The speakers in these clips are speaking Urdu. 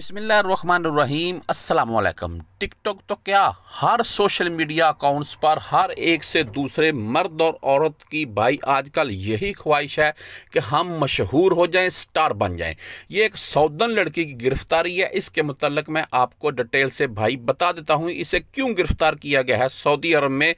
بسم اللہ الرحمن الرحیم السلام علیکم ٹک ٹاک تو کیا ہر سوشل میڈیا اکاؤنٹس پر ہر ایک سے دوسرے مرد اور عورت کی بھائی آج کل یہی خواہش ہے کہ ہم مشہور ہو جائیں سٹار بن جائیں یہ ایک سعودن لڑکی کی گرفتاری ہے اس کے متعلق میں آپ کو ڈیٹیل سے بھائی بتا دیتا ہوں اسے کیوں گرفتار کیا گیا ہے سعودی عرب میں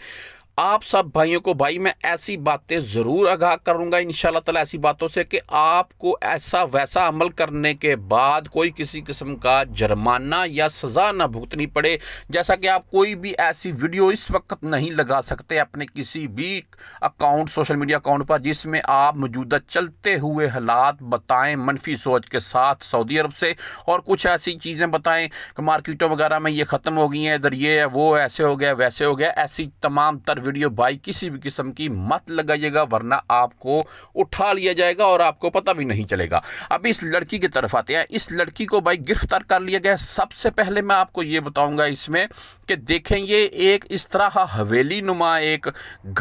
آپ سب بھائیوں کو بھائی میں ایسی باتیں ضرور آگاہ کروں گا انشاءاللہ تعالی ایسی باتوں سے کہ آپ کو ایسا ویسا عمل کرنے کے بعد کوئی کسی قسم کا جرمانہ یا سزا نہ بھگتنی پڑے جیسا کہ آپ کوئی بھی ایسی ویڈیو اس وقت نہیں لگا سکتے اپنے کسی بھی اکاؤنٹ سوشل میڈیا اکاؤنٹ پر جس میں آپ موجودہ چلتے ہوئے حالات بتائیں منفی سوچ کے ساتھ سعودی عرب سے اور کچھ ایسی چیزیں بتائیں کہ مارکیٹوں وغیرہ میں یہ ختم ہو گئی ہیں ادھر یہ ہے وہ ایسے ہو گیا ویسے ہو گیا ایسی تمام تر ویڈیو بائی کسی بھی قسم کی مت لگائیے گا ورنہ آپ کو اٹھا لیا جائے گا اور آپ کو پتہ بھی نہیں چلے گا اب اس لڑکی کے طرف آتے ہیں اس لڑکی کو بھائی گرفتار کر لیا گیا سب سے پہلے میں آپ کو یہ بتاؤں گا اس میں کہ دیکھیں یہ ایک اس طرح حویلی نما ایک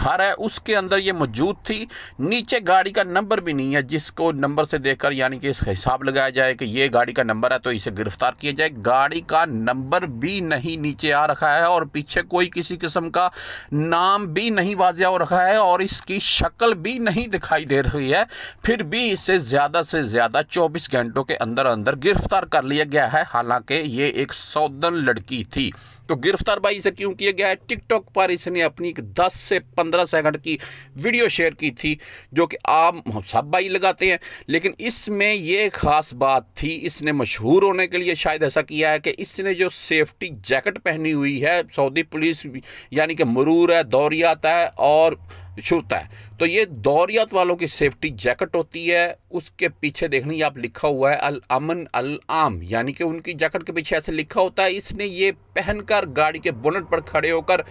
گھر ہے اس کے اندر یہ موجود تھی نیچے گاڑی کا نمبر بھی نہیں ہے جس کو نمبر سے دیکھ کر یعنی کہ اس حساب لگایا جائے کہ یہ گاڑی کا نمبر ہے تو اسے گرفتار کیا جائے گاڑی کا نمبر بھی نہیں نیچے آ رکھا ہے اور پیچھے کوئی کسی قسم کا نام نام بھی نہیں واضح ہو رکھا ہے اور اس کی شکل بھی نہیں دکھائی دے رہی ہے پھر بھی اسے زیادہ سے زیادہ چوبیس گھنٹوں کے اندر اندر گرفتار کر لیا گیا ہے حالانکہ یہ ایک سودن لڑکی تھی تو گرفتار بھائی اسے کیوں کیا گیا ہے ٹک ٹاک پر اس نے اپنی ایک دس سے پندرہ سیکنڈ کی ویڈیو شیئر کی تھی جو کہ عام سب بھائی لگاتے ہیں لیکن اس میں یہ خاص بات تھی اس نے مشہور ہونے کے لیے شاید ایسا کیا ہے کہ اس نے جو سیفٹی جیکٹ پہنی ہوئی ہے سعودی پولیس یعنی کہ مرور ہے دو دوریات ہے اور شرط ہے تو یہ دوریات والوں کی سیفٹی جیکٹ ہوتی ہے اس کے پیچھے دیکھنے لکھا ہوا ہے الامن یعنی کہ ان کی جیکٹ کے پیچھے ایسے لکھا ہوتا ہے اس نے یہ پہن کر گاڑی کے بونٹ پر کھڑے ہو کر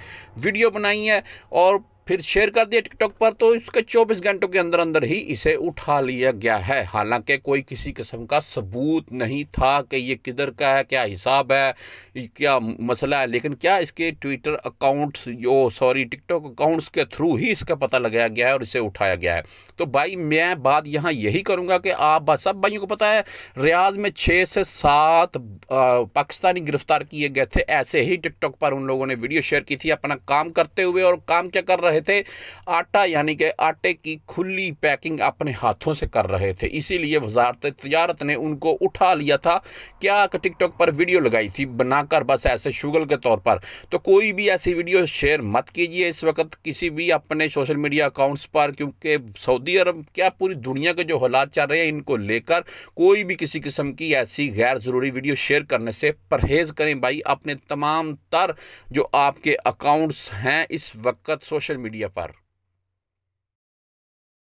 ویڈیو بنائی ہے اور پھر شیئر کر دیا ٹک ٹاک پر تو اس کے چوبیس گھنٹوں کے اندر اندر ہی اسے اٹھا لیا گیا ہے حالانکہ کوئی کسی قسم کا ثبوت نہیں تھا کہ یہ کدھر کا ہے کیا حساب ہے کیا مسئلہ ہے لیکن کیا اس کے ٹویٹر اکاؤنٹس جو سوری ٹک ٹاک اکاؤنٹس کے تھرو ہی اس کا پتہ لگایا گیا ہے اور اسے اٹھایا گیا ہے تو بھائی میں بات یہاں یہی کروں گا کہ آپ سب بھائیوں کو پتا ہے ریاض میں چھ سے سات پاکستانی گرفتار کیے گئے تھے ایسے ہی ٹک ٹاک پر ان لوگوں نے ویڈیو شیئر کی تھی اپنا کام کرتے ہوئے اور کام کیا کر رہے رہے تھے آٹا یعنی کہ آٹے کی کھلی پیکنگ اپنے ہاتھوں سے کر رہے تھے اسی لیے وزارت تجارت نے ان کو اٹھا لیا تھا کیا ٹک ٹاک پر ویڈیو لگائی تھی بنا کر بس ایسے شگل کے طور پر تو کوئی بھی ایسی ویڈیو شیئر مت کیجئے اس وقت کسی بھی اپنے سوشل میڈیا اکاؤنٹس پر کیونکہ سعودی عرب کیا پوری دنیا کے جو حالات چل رہے ہیں ان کو لے کر کوئی بھی کسی قسم کی ایسی غیر ضروری ویڈیو شیئر کرنے سے پرہیز کریں بھائی اپنے تمام تر جو آپ کے اکاؤنٹس ہیں اس وقت سوشل میڈیا پر